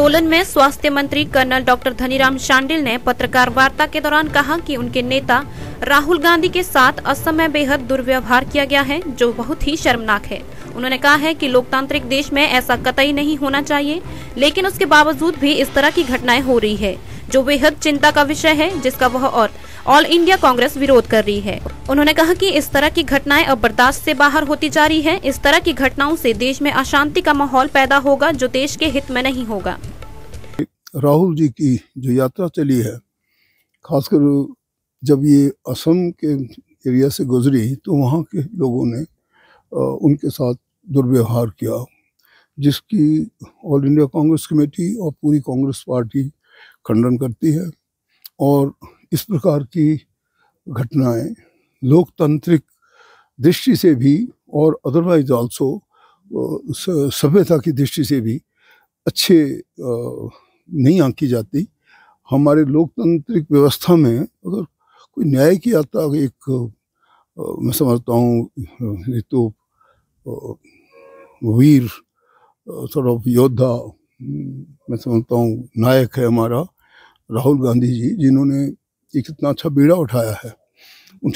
सोलन में स्वास्थ्य मंत्री कर्नल डॉक्टर धनीराम शांडिल ने पत्रकार वार्ता के दौरान कहा कि उनके नेता राहुल गांधी के साथ असम में बेहद दुर्व्यवहार किया गया है जो बहुत ही शर्मनाक है उन्होंने कहा है कि लोकतांत्रिक देश में ऐसा कतई नहीं होना चाहिए लेकिन उसके बावजूद भी इस तरह की घटनाएं हो रही है जो बेहद चिंता का विषय है जिसका वह और ऑल इंडिया कांग्रेस विरोध कर रही है उन्होंने कहा कि इस तरह की घटनाएं अब बर्दाश्त से बाहर होती जा रही है इस तरह की घटनाओं से देश में अशांति का माहौल पैदा होगा जो देश के हित में नहीं होगा राहुल जी की जो यात्रा चली है खासकर जब ये असम के एरिया से गुजरी तो वहाँ के लोगों ने आ, उनके साथ दुर्व्यवहार किया जिसकी ऑल इंडिया कांग्रेस कमेटी और पूरी कांग्रेस पार्टी खंडन करती है और इस प्रकार की घटनाएं लोकतांत्रिक दृष्टि से भी और अदरवाइज ऑल्सो सभ्यता की दृष्टि से भी अच्छे आ, नहीं आंकी जाती हमारे लोकतांत्रिक व्यवस्था में अगर कोई न्याय की यात्रा एक मैं समझता हूँ तो वीर सॉर्ट ऑफ योद्धा हम्म, मैं समझता हूँ नायक है हमारा राहुल गांधी जी जिन्होंने एक इतना अच्छा बीड़ा उठाया है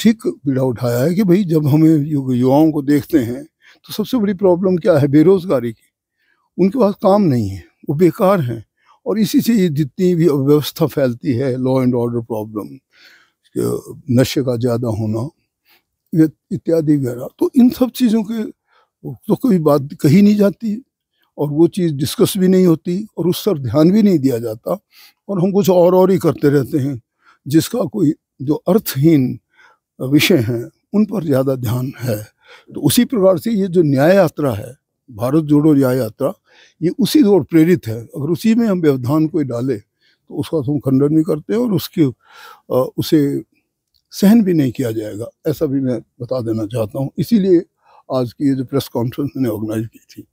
ठीक बीड़ा उठाया है कि भाई जब हमें युवाओं को देखते हैं तो सबसे बड़ी प्रॉब्लम क्या है बेरोज़गारी की उनके पास काम नहीं है वो बेकार हैं और इसी से ये जितनी भी अव्यवस्था फैलती है लॉ एंड ऑर्डर प्रॉब्लम नशे का ज़्यादा होना इत्यादि वगैरह तो इन सब चीज़ों के तो कोई बात कही नहीं जाती और वो चीज़ डिस्कस भी नहीं होती और उस पर ध्यान भी नहीं दिया जाता और हम कुछ और और ही करते रहते हैं जिसका कोई जो अर्थहीन विषय हैं उन पर ज़्यादा ध्यान है तो उसी प्रकार से ये जो न्याय यात्रा है भारत जोड़ो या यात्रा ये उसी दौर प्रेरित है अगर उसी में हम व्यवधान कोई डाले तो उसका तो हम खंडन भी करते हैं और उसके आ, उसे सहन भी नहीं किया जाएगा ऐसा भी मैं बता देना चाहता हूँ इसीलिए आज की ये जो प्रेस कॉन्फ्रेंस मैंने ऑर्गेनाइज की थी